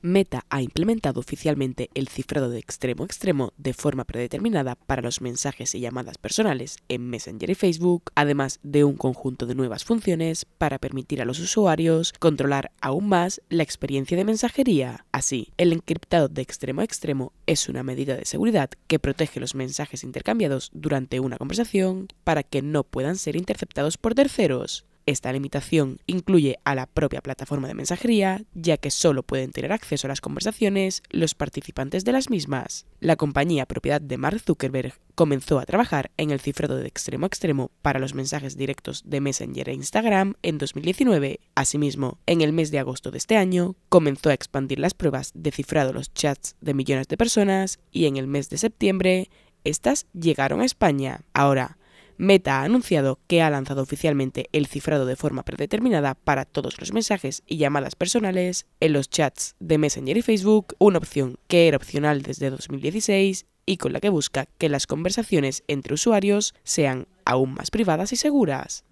Meta ha implementado oficialmente el cifrado de extremo a extremo de forma predeterminada para los mensajes y llamadas personales en Messenger y Facebook, además de un conjunto de nuevas funciones para permitir a los usuarios controlar aún más la experiencia de mensajería. Así, el encriptado de extremo a extremo es una medida de seguridad que protege los mensajes intercambiados durante una conversación para que no puedan ser interceptados por terceros. Esta limitación incluye a la propia plataforma de mensajería, ya que solo pueden tener acceso a las conversaciones los participantes de las mismas. La compañía propiedad de Mark Zuckerberg comenzó a trabajar en el cifrado de extremo a extremo para los mensajes directos de Messenger e Instagram en 2019. Asimismo, en el mes de agosto de este año, comenzó a expandir las pruebas de cifrado los chats de millones de personas y en el mes de septiembre, estas llegaron a España. Ahora, Meta ha anunciado que ha lanzado oficialmente el cifrado de forma predeterminada para todos los mensajes y llamadas personales en los chats de Messenger y Facebook, una opción que era opcional desde 2016 y con la que busca que las conversaciones entre usuarios sean aún más privadas y seguras.